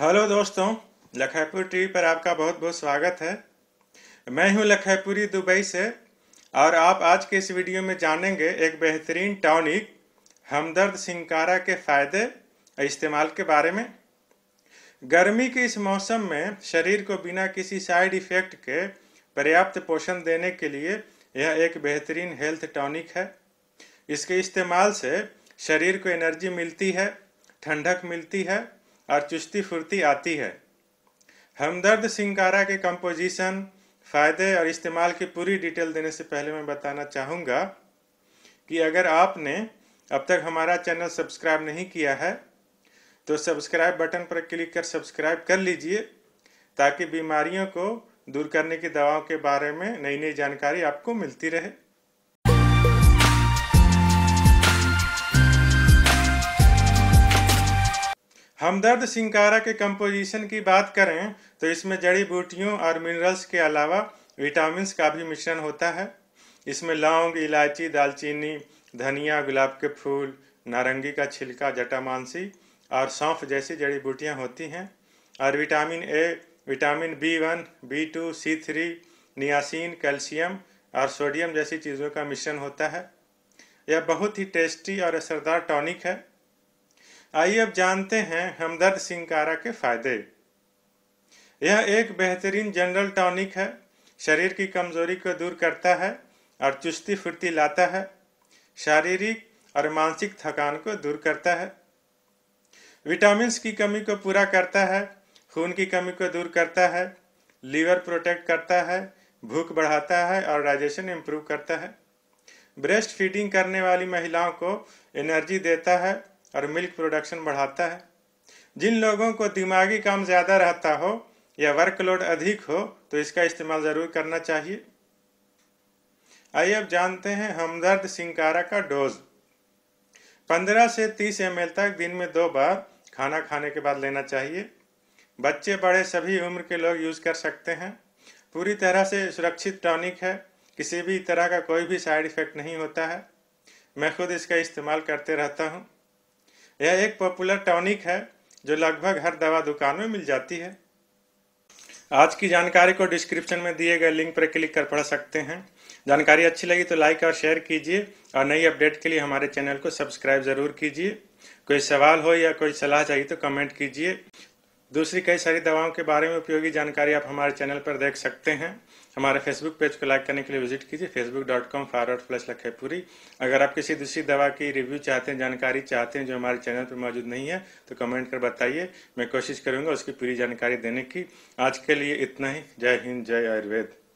hello दोस्तों Lakhipur TV पर आपका बहुत बहुत स्वागत है मैं हूं लखाईपुरी दुबई से और आप आज के इस वीडियो में जानेंगे एक बेहतरीन टॉनिक हमदर्द सिंकारा के फ़ायदे इस्तेमाल के बारे में गर्मी के इस मौसम में शरीर को बिना किसी साइड इफ़ेक्ट के पर्याप्त पोषण देने के लिए यह एक बेहतरीन हेल्थ टॉनिक है इसके इस्तेमाल से शरीर को एनर्जी मिलती है ठंडक मिलती है और चुस्ती फुर्ती आती है हमदर्द सिंगारा के कंपोजिशन फ़ायदे और इस्तेमाल की पूरी डिटेल देने से पहले मैं बताना चाहूँगा कि अगर आपने अब तक हमारा चैनल सब्सक्राइब नहीं किया है तो सब्सक्राइब बटन पर क्लिक कर सब्सक्राइब कर लीजिए ताकि बीमारियों को दूर करने की दवाओं के बारे में नई नई जानकारी आपको मिलती रहे हमदर्द सिंकारा के कंपोजिशन की बात करें तो इसमें जड़ी बूटियों और मिनरल्स के अलावा विटामिन का भी मिश्रण होता है इसमें लौंग इलायची दालचीनी धनिया गुलाब के फूल नारंगी का छिलका जटामानसी और सौंफ जैसी जड़ी बूटियाँ होती हैं और vitamin A vitamin B one B two C three niacin calcium और सोडियम जैसी चीज़ों का मिश्रण होता है यह बहुत ही टेस्टी और असरदार टॉनिक है आइए अब जानते हैं हमदर्द सिंह कारा के फायदे यह एक बेहतरीन जनरल टॉनिक है शरीर की कमजोरी को दूर करता है और चुस्ती फुर्ती लाता है शारीरिक और मानसिक थकान को दूर करता है विटामिन की कमी को पूरा करता है खून की कमी को दूर करता है लीवर प्रोटेक्ट करता है भूख बढ़ाता है और डाइजेशन इम्प्रूव करता है ब्रेस्ट फीडिंग करने वाली महिलाओं को एनर्जी देता है और मिल्क प्रोडक्शन बढ़ाता है जिन लोगों को दिमागी काम ज़्यादा रहता हो या वर्कलोड अधिक हो तो इसका इस्तेमाल ज़रूर करना चाहिए आइए अब जानते हैं हमदर्द सिंकारा का डोज 15 से 30 एम तक दिन में दो बार खाना खाने के बाद लेना चाहिए बच्चे बड़े सभी उम्र के लोग यूज़ कर सकते हैं पूरी तरह से सुरक्षित टॉनिक है किसी भी तरह का कोई भी साइड इफ़ेक्ट नहीं होता है मैं खुद इसका इस्तेमाल करते रहता हूँ यह एक पॉपुलर टॉनिक है जो लगभग हर दवा दुकान में मिल जाती है आज की जानकारी को डिस्क्रिप्शन में दिए गए लिंक पर क्लिक कर पढ़ सकते हैं जानकारी अच्छी लगी तो लाइक और शेयर कीजिए और नई अपडेट के लिए हमारे चैनल को सब्सक्राइब ज़रूर कीजिए कोई सवाल हो या कोई सलाह चाहिए तो कमेंट कीजिए दूसरी कई सारी दवाओं के बारे में उपयोगी जानकारी आप हमारे चैनल पर देख सकते हैं हमारे फेसबुक पेज को लाइक करने के लिए विजिट कीजिए Facebook dot com forward slash Lakhepuri अगर आप किसी दूसरी दवा की रिव्यू चाहते हैं जानकारी चाहते हैं जो हमारे चैनल पर मौजूद नहीं है तो कमेंट कर बताइए मैं कोशिश करूँगा उसकी पूरी जानकारी देने की आज के लिए इतना ही जय हिंद जय आयुर्वेद